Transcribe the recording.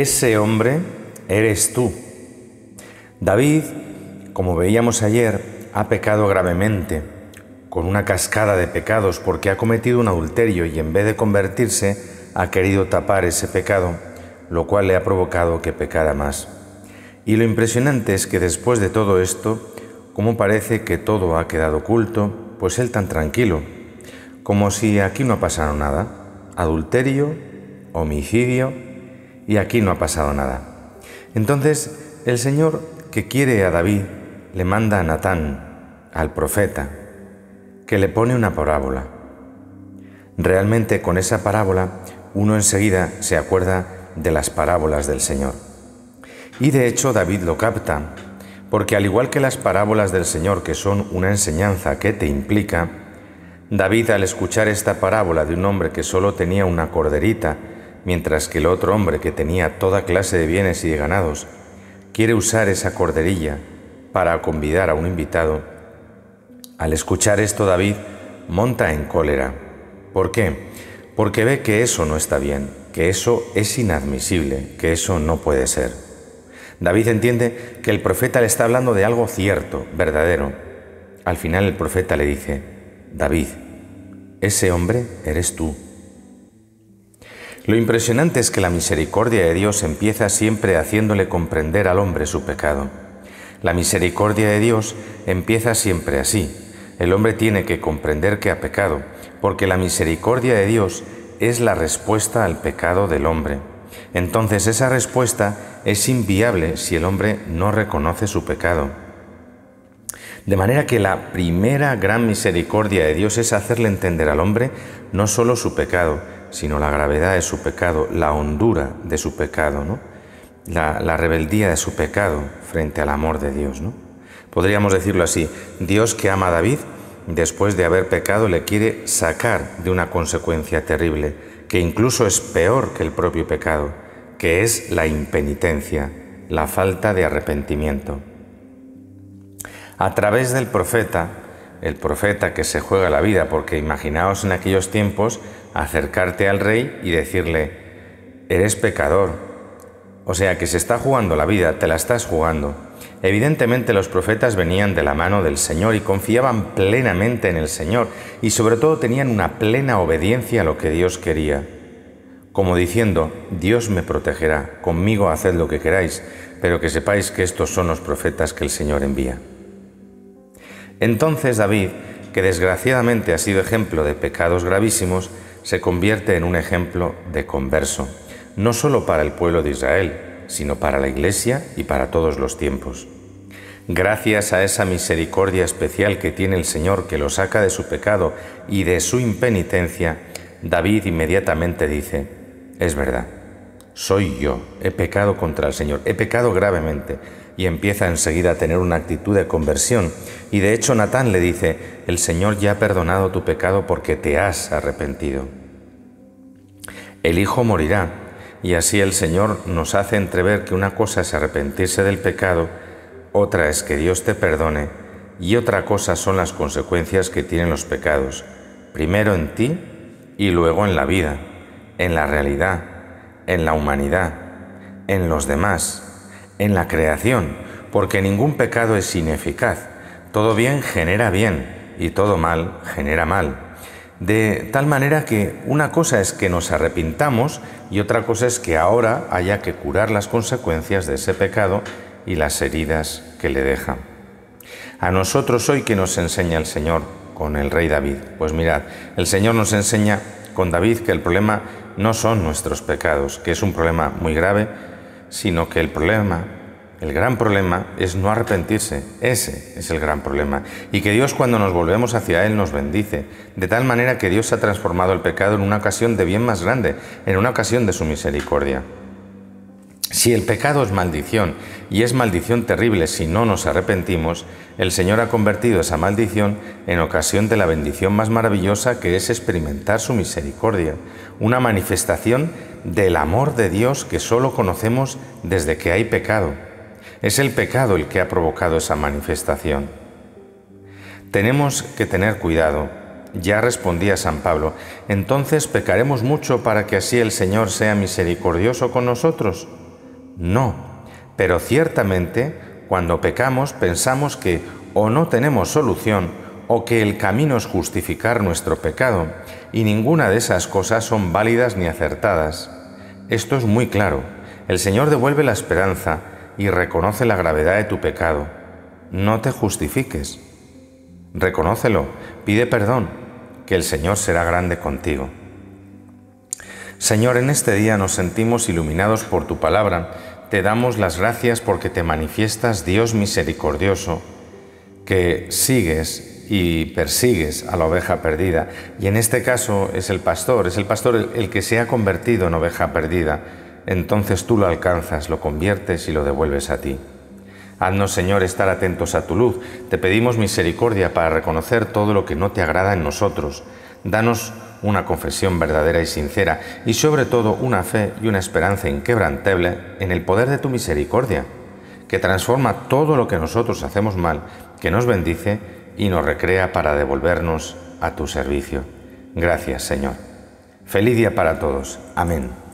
Ese hombre eres tú. David, como veíamos ayer, ha pecado gravemente, con una cascada de pecados, porque ha cometido un adulterio y en vez de convertirse, ha querido tapar ese pecado, lo cual le ha provocado que pecara más. Y lo impresionante es que después de todo esto, como parece que todo ha quedado oculto, pues él tan tranquilo, como si aquí no ha pasado nada. Adulterio, homicidio, y aquí no ha pasado nada. Entonces el Señor que quiere a David le manda a Natán, al profeta, que le pone una parábola. Realmente con esa parábola uno enseguida se acuerda de las parábolas del Señor. Y de hecho David lo capta, porque al igual que las parábolas del Señor, que son una enseñanza que te implica, David al escuchar esta parábola de un hombre que solo tenía una corderita mientras que el otro hombre que tenía toda clase de bienes y de ganados quiere usar esa corderilla para convidar a un invitado. Al escuchar esto David monta en cólera. ¿Por qué? Porque ve que eso no está bien, que eso es inadmisible, que eso no puede ser. David entiende que el profeta le está hablando de algo cierto, verdadero. Al final el profeta le dice, David, ese hombre eres tú lo impresionante es que la misericordia de Dios empieza siempre haciéndole comprender al hombre su pecado. La misericordia de Dios empieza siempre así. El hombre tiene que comprender que ha pecado, porque la misericordia de Dios es la respuesta al pecado del hombre. Entonces esa respuesta es inviable si el hombre no reconoce su pecado. De manera que la primera gran misericordia de Dios es hacerle entender al hombre no solo su pecado, sino la gravedad de su pecado, la hondura de su pecado, la, rebeldía de su pecado frente al amor de Dios. Podríamos decirlo así, Dios que ama a David, después de haber pecado, le quiere sacar de una consecuencia terrible, que incluso es peor que el propio pecado, que es la impenitencia, la falta de arrepentimiento. A través del profeta, el profeta que se juega la vida, porque imaginaos en aquellos tiempos acercarte al rey y decirle, eres pecador. O sea que se está jugando la vida, te la estás jugando. Evidentemente los profetas venían de la mano del Señor y confiaban plenamente en el Señor y sobre todo tenían una plena obediencia a lo que Dios quería. Como diciendo, Dios me protegerá, conmigo haced lo que queráis, pero que sepáis que estos son los profetas que el Señor envía. Entonces David, que desgraciadamente ha sido ejemplo de pecados gravísimos, se convierte en un ejemplo de converso, no solo para el pueblo de Israel, sino para la Iglesia y para todos los tiempos. Gracias a esa misericordia especial que tiene el Señor que lo saca de su pecado y de su impenitencia, David inmediatamente dice, es verdad, soy yo, he pecado contra el Señor, he pecado gravemente, y empieza enseguida a tener una actitud de conversión. Y de hecho Natán le dice, el Señor ya ha perdonado tu pecado porque te has arrepentido. El Hijo morirá, y así el Señor nos hace entrever que una cosa es arrepentirse del pecado, otra es que Dios te perdone, y otra cosa son las consecuencias que tienen los pecados, primero en ti y luego en la vida, en la realidad, en la humanidad, en los demás en la creación, porque ningún pecado es ineficaz. Todo bien genera bien y todo mal genera mal. De tal manera que una cosa es que nos arrepintamos y otra cosa es que ahora haya que curar las consecuencias de ese pecado y las heridas que le deja. A nosotros hoy que nos enseña el Señor con el rey David. Pues mirad, el Señor nos enseña con David que el problema no son nuestros pecados, que es un problema muy grave, sino que el problema, el gran problema, es no arrepentirse. Ese es el gran problema. Y que Dios cuando nos volvemos hacia Él nos bendice, de tal manera que Dios ha transformado el pecado en una ocasión de bien más grande, en una ocasión de su misericordia. Si el pecado es maldición, y es maldición terrible si no nos arrepentimos, el Señor ha convertido esa maldición en ocasión de la bendición más maravillosa que es experimentar su misericordia, una manifestación del amor de Dios que solo conocemos desde que hay pecado. Es el pecado el que ha provocado esa manifestación. Tenemos que tener cuidado. Ya respondía San Pablo, entonces pecaremos mucho para que así el Señor sea misericordioso con nosotros. No, pero ciertamente cuando pecamos pensamos que o no tenemos solución o que el camino es justificar nuestro pecado, y ninguna de esas cosas son válidas ni acertadas. Esto es muy claro. El Señor devuelve la esperanza y reconoce la gravedad de tu pecado. No te justifiques. Reconócelo, pide perdón, que el Señor será grande contigo. Señor, en este día nos sentimos iluminados por tu palabra. Te damos las gracias porque te manifiestas Dios misericordioso, que sigues y persigues a la oveja perdida. Y en este caso es el pastor, es el pastor el, que se ha convertido en oveja perdida. Entonces tú lo alcanzas, lo conviertes y lo devuelves a ti. Haznos, Señor, estar atentos a tu luz. Te pedimos misericordia para reconocer todo lo que no te agrada en nosotros. Danos una confesión verdadera y sincera, y sobre todo una fe y una esperanza inquebrantable en el poder de tu misericordia, que transforma todo lo que nosotros hacemos mal, que nos bendice y nos recrea para devolvernos a tu servicio. Gracias, Señor. Feliz día para todos. Amén.